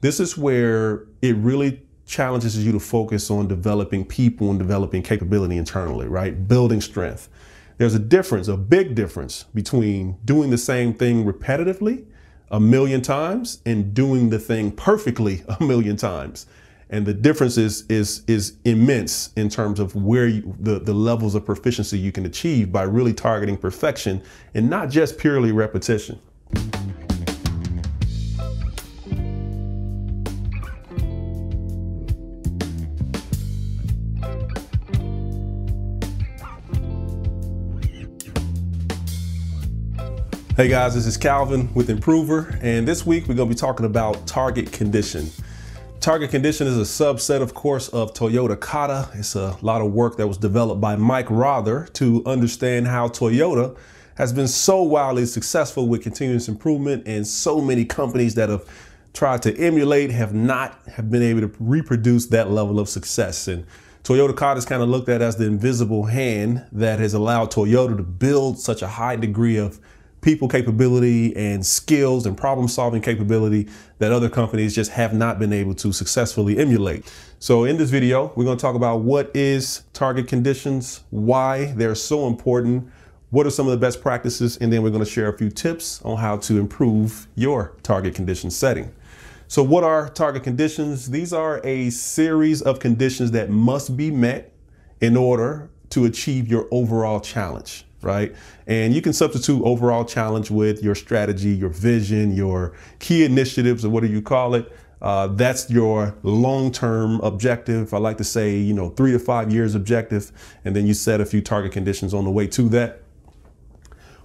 This is where it really challenges you to focus on developing people and developing capability internally, right? Building strength. There's a difference, a big difference between doing the same thing repetitively a million times and doing the thing perfectly a million times. And the difference is, is, is immense in terms of where you, the, the levels of proficiency you can achieve by really targeting perfection and not just purely repetition. Hey guys, this is Calvin with Improver, and this week we're gonna be talking about target condition. Target condition is a subset, of course, of Toyota Kata. It's a lot of work that was developed by Mike Rother to understand how Toyota has been so wildly successful with continuous improvement and so many companies that have tried to emulate have not have been able to reproduce that level of success. And Toyota Kata is kind of looked at as the invisible hand that has allowed Toyota to build such a high degree of people capability and skills and problem solving capability that other companies just have not been able to successfully emulate. So in this video, we're going to talk about what is target conditions, why they're so important, what are some of the best practices, and then we're going to share a few tips on how to improve your target condition setting. So what are target conditions? These are a series of conditions that must be met in order to achieve your overall challenge right? And you can substitute overall challenge with your strategy, your vision, your key initiatives, or whatever you call it. Uh, that's your long-term objective. I like to say, you know, three to five years objective, and then you set a few target conditions on the way to that.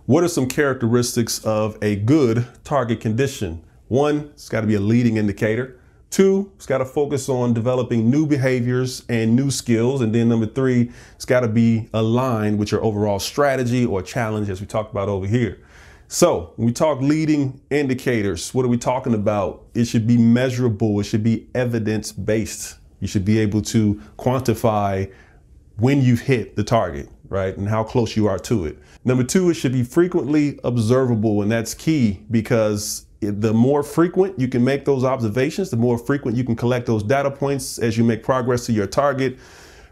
What are some characteristics of a good target condition? One, it's got to be a leading indicator. Two, it's got to focus on developing new behaviors and new skills. And then number three, it's got to be aligned with your overall strategy or challenge, as we talked about over here. So, when we talk leading indicators, what are we talking about? It should be measurable, it should be evidence based. You should be able to quantify when you've hit the target, right? And how close you are to it. Number two, it should be frequently observable. And that's key because the more frequent you can make those observations, the more frequent you can collect those data points as you make progress to your target,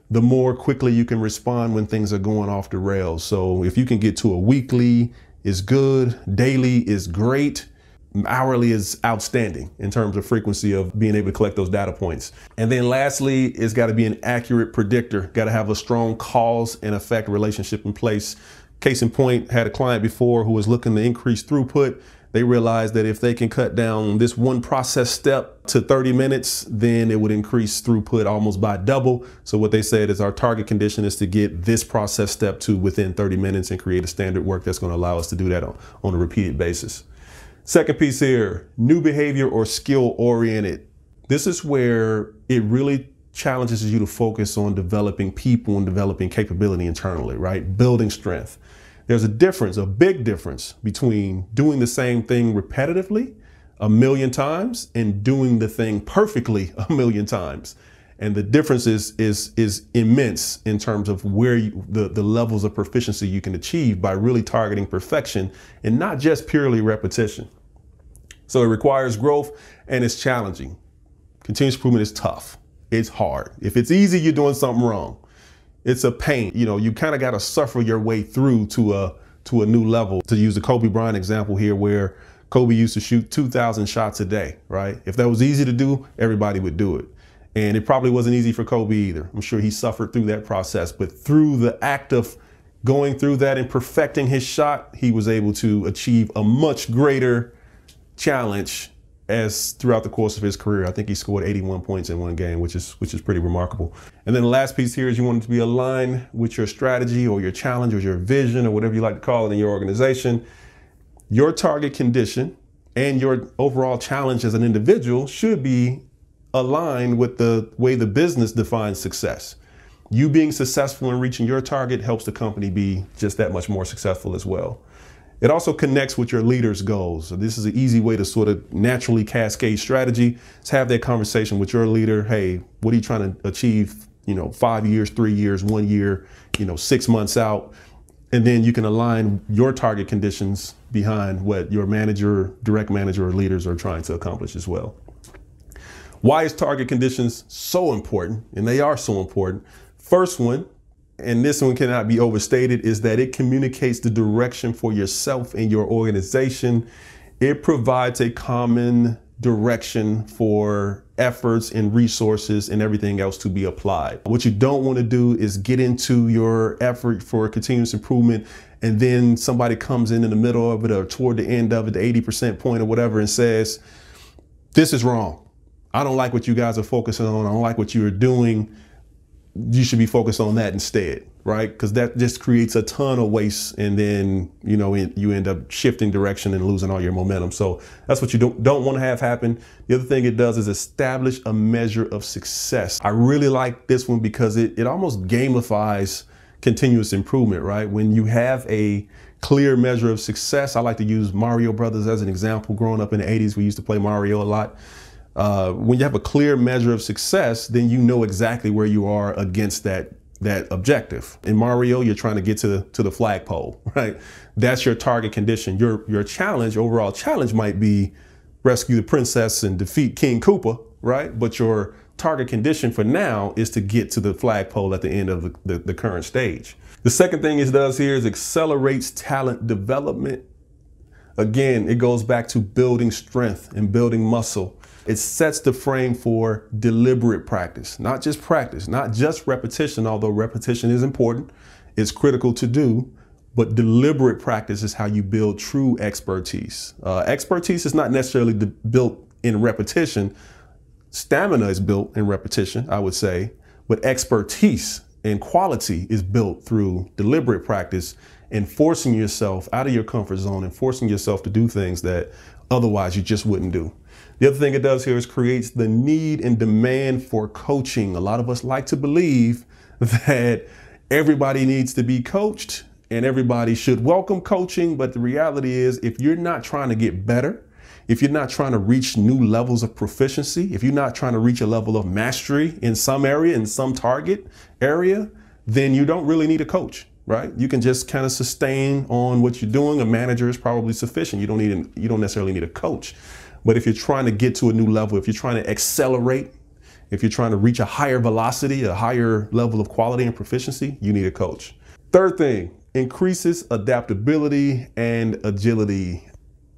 the more quickly you can respond when things are going off the rails. So if you can get to a weekly is good, daily is great, hourly is outstanding in terms of frequency of being able to collect those data points. And then lastly, it's got to be an accurate predictor, got to have a strong cause and effect relationship in place. Case in point, had a client before who was looking to increase throughput they realized that if they can cut down this one process step to 30 minutes, then it would increase throughput almost by double. So what they said is our target condition is to get this process step to within 30 minutes and create a standard work that's gonna allow us to do that on, on a repeated basis. Second piece here, new behavior or skill oriented. This is where it really challenges you to focus on developing people and developing capability internally, right? Building strength. There's a difference, a big difference between doing the same thing repetitively a million times and doing the thing perfectly a million times. And the difference is, is, is immense in terms of where you, the, the levels of proficiency you can achieve by really targeting perfection and not just purely repetition. So it requires growth and it's challenging. Continuous improvement is tough. It's hard. If it's easy, you're doing something wrong it's a pain. You know, you kind of got to suffer your way through to a to a new level. To use the Kobe Bryant example here, where Kobe used to shoot 2,000 shots a day, right? If that was easy to do, everybody would do it. And it probably wasn't easy for Kobe either. I'm sure he suffered through that process, but through the act of going through that and perfecting his shot, he was able to achieve a much greater challenge as throughout the course of his career. I think he scored 81 points in one game, which is which is pretty remarkable. And then the last piece here is you want it to be aligned with your strategy or your challenge or your vision or whatever you like to call it in your organization. Your target condition and your overall challenge as an individual should be aligned with the way the business defines success. You being successful in reaching your target helps the company be just that much more successful as well. It also connects with your leader's goals. So this is an easy way to sort of naturally cascade strategy. Is have that conversation with your leader. Hey, what are you trying to achieve? You know, five years, three years, one year, you know, six months out. And then you can align your target conditions behind what your manager, direct manager, or leaders are trying to accomplish as well. Why is target conditions so important? And they are so important. First one, and this one cannot be overstated, is that it communicates the direction for yourself and your organization. It provides a common direction for efforts and resources and everything else to be applied. What you don't want to do is get into your effort for continuous improvement and then somebody comes in in the middle of it or toward the end of it, the 80% point or whatever, and says, This is wrong. I don't like what you guys are focusing on. I don't like what you're doing you should be focused on that instead, right? Because that just creates a ton of waste, and then you know you end up shifting direction and losing all your momentum. So that's what you don't don't want to have happen. The other thing it does is establish a measure of success. I really like this one because it it almost gamifies continuous improvement, right? When you have a clear measure of success, I like to use Mario Brothers as an example. Growing up in the 80s, we used to play Mario a lot. Uh, when you have a clear measure of success, then you know exactly where you are against that that objective. In Mario, you're trying to get to the, to the flagpole, right? That's your target condition. Your your challenge, overall challenge, might be rescue the princess and defeat King Koopa, right? But your target condition for now is to get to the flagpole at the end of the, the, the current stage. The second thing it does here is accelerates talent development. Again, it goes back to building strength and building muscle it sets the frame for deliberate practice, not just practice, not just repetition, although repetition is important, it's critical to do, but deliberate practice is how you build true expertise. Uh, expertise is not necessarily built in repetition. Stamina is built in repetition, I would say, but expertise and quality is built through deliberate practice and forcing yourself out of your comfort zone and forcing yourself to do things that otherwise you just wouldn't do. The other thing it does here is creates the need and demand for coaching. A lot of us like to believe that everybody needs to be coached and everybody should welcome coaching. But the reality is, if you're not trying to get better, if you're not trying to reach new levels of proficiency, if you're not trying to reach a level of mastery in some area, in some target area, then you don't really need a coach, right? You can just kind of sustain on what you're doing. A manager is probably sufficient. You don't need an, you don't necessarily need a coach. But if you're trying to get to a new level, if you're trying to accelerate, if you're trying to reach a higher velocity, a higher level of quality and proficiency, you need a coach. Third thing, increases adaptability and agility.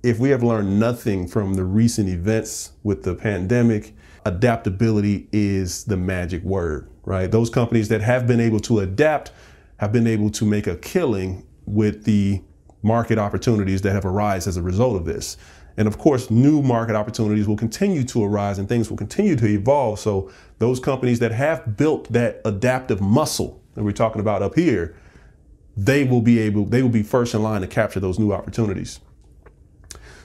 If we have learned nothing from the recent events with the pandemic, adaptability is the magic word, right? Those companies that have been able to adapt have been able to make a killing with the market opportunities that have arisen as a result of this. And of course, new market opportunities will continue to arise and things will continue to evolve. So those companies that have built that adaptive muscle that we're talking about up here, they will be able, they will be first in line to capture those new opportunities.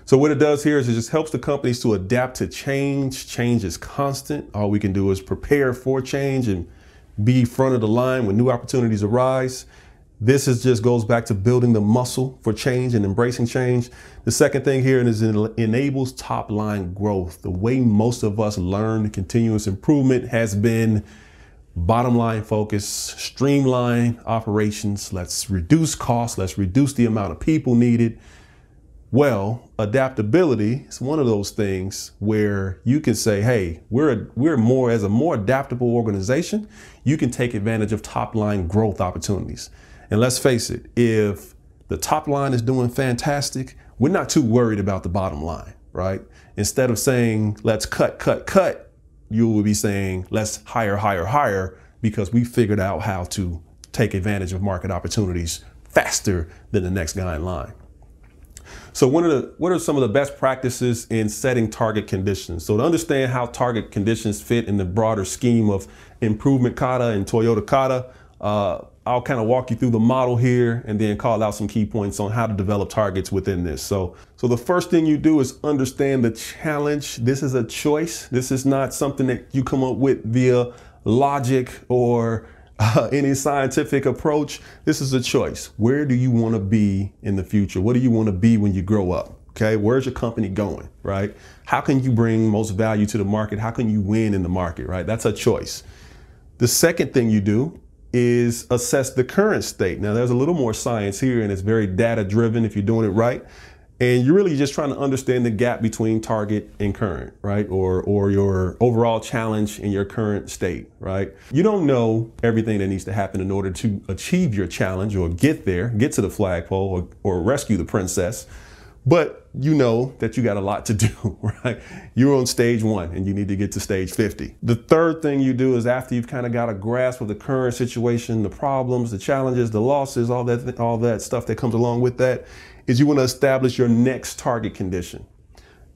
So what it does here is it just helps the companies to adapt to change. Change is constant. All we can do is prepare for change and be front of the line when new opportunities arise. This is just goes back to building the muscle for change and embracing change. The second thing here is it enables top line growth. The way most of us learn continuous improvement has been bottom line focus, streamline operations. Let's reduce costs. Let's reduce the amount of people needed. Well, adaptability is one of those things where you can say, hey, we're, we're more, as a more adaptable organization, you can take advantage of top line growth opportunities. And let's face it, if the top line is doing fantastic, we're not too worried about the bottom line, right? Instead of saying, let's cut, cut, cut, you will be saying, let's hire, hire, hire, because we figured out how to take advantage of market opportunities faster than the next guy in line. So one of the, what are some of the best practices in setting target conditions? So to understand how target conditions fit in the broader scheme of improvement kata and Toyota kata, uh, I'll kind of walk you through the model here and then call out some key points on how to develop targets within this. So, so the first thing you do is understand the challenge. This is a choice. This is not something that you come up with via logic or uh, any scientific approach. This is a choice. Where do you want to be in the future? What do you want to be when you grow up? Okay, where's your company going, right? How can you bring most value to the market? How can you win in the market, right? That's a choice. The second thing you do is assess the current state. Now, there's a little more science here, and it's very data driven if you're doing it right. And you're really just trying to understand the gap between target and current, right? Or, or your overall challenge in your current state, right? You don't know everything that needs to happen in order to achieve your challenge or get there, get to the flagpole or, or rescue the princess. But you know that you got a lot to do, right? You're on stage one and you need to get to stage 50. The third thing you do is after you've kind of got a grasp of the current situation, the problems, the challenges, the losses, all that, all that stuff that comes along with that, is you want to establish your next target condition.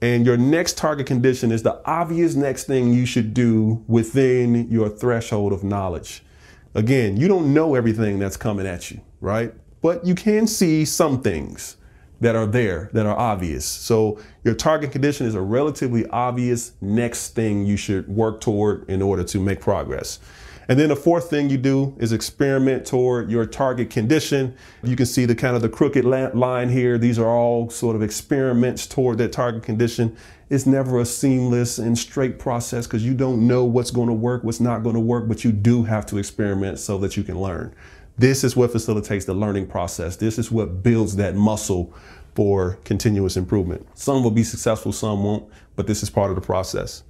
And your next target condition is the obvious next thing you should do within your threshold of knowledge. Again, you don't know everything that's coming at you, right? But you can see some things that are there, that are obvious. So your target condition is a relatively obvious next thing you should work toward in order to make progress. And then the fourth thing you do is experiment toward your target condition. You can see the kind of the crooked line here. These are all sort of experiments toward that target condition. It's never a seamless and straight process because you don't know what's going to work, what's not going to work, but you do have to experiment so that you can learn. This is what facilitates the learning process. This is what builds that muscle for continuous improvement. Some will be successful, some won't, but this is part of the process.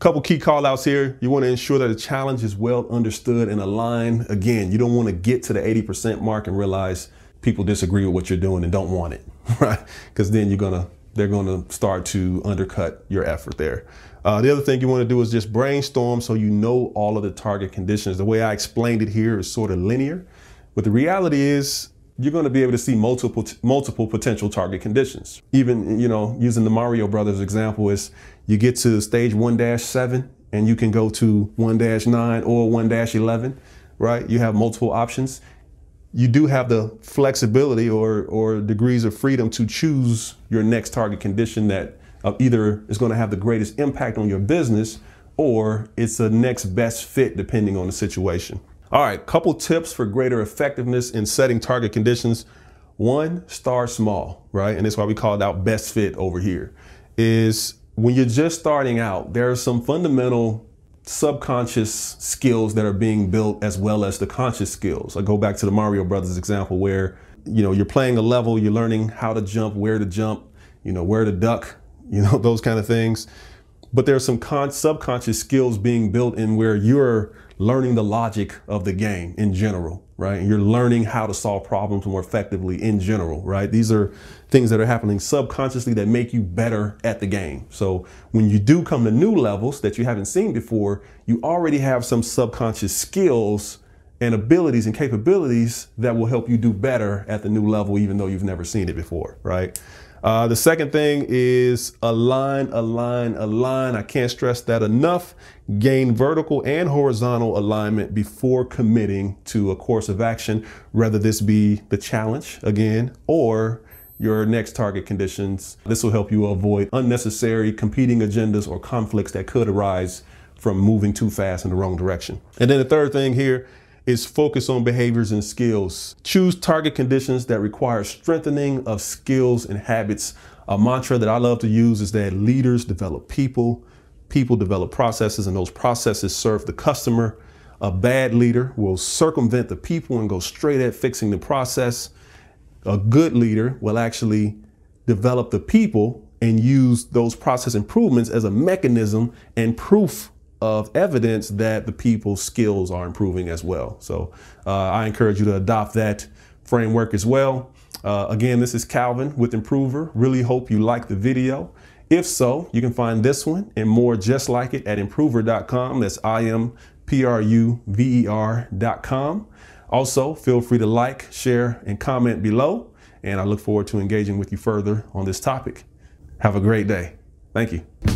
Couple key call outs here. You want to ensure that the challenge is well understood and aligned. Again, you don't want to get to the 80% mark and realize people disagree with what you're doing and don't want it, right? Because then you're gonna they're gonna start to undercut your effort there. Uh, the other thing you want to do is just brainstorm so you know all of the target conditions. The way I explained it here is sort of linear. But the reality is you're going to be able to see multiple multiple potential target conditions. Even you know, using the Mario Brothers example, is you get to stage one seven and you can go to one nine or one eleven, right? You have multiple options. You do have the flexibility or or degrees of freedom to choose your next target condition that uh, either is going to have the greatest impact on your business or it's the next best fit depending on the situation. All right, couple tips for greater effectiveness in setting target conditions. One, start small, right? And that's why we called out best fit over here. Is when you're just starting out, there are some fundamental subconscious skills that are being built as well as the conscious skills. I go back to the Mario Brothers example where, you know, you're playing a level, you're learning how to jump, where to jump, you know, where to duck, you know, those kind of things but there's some con- subconscious skills being built in where you're learning the logic of the game in general, right? And you're learning how to solve problems more effectively in general, right? These are things that are happening subconsciously that make you better at the game. So when you do come to new levels that you haven't seen before, you already have some subconscious skills and abilities and capabilities that will help you do better at the new level, even though you've never seen it before, right? Uh, the second thing is align, align, align. I can't stress that enough. Gain vertical and horizontal alignment before committing to a course of action, whether this be the challenge again or your next target conditions. This will help you avoid unnecessary competing agendas or conflicts that could arise from moving too fast in the wrong direction. And then the third thing here is focus on behaviors and skills. Choose target conditions that require strengthening of skills and habits. A mantra that I love to use is that leaders develop people, people develop processes, and those processes serve the customer. A bad leader will circumvent the people and go straight at fixing the process. A good leader will actually develop the people and use those process improvements as a mechanism and proof of evidence that the people's skills are improving as well. So uh, I encourage you to adopt that framework as well. Uh, again, this is Calvin with Improver. Really hope you like the video. If so, you can find this one and more just like it at improver.com. That's I M P R U V E R.com. Also, feel free to like, share, and comment below. And I look forward to engaging with you further on this topic. Have a great day. Thank you.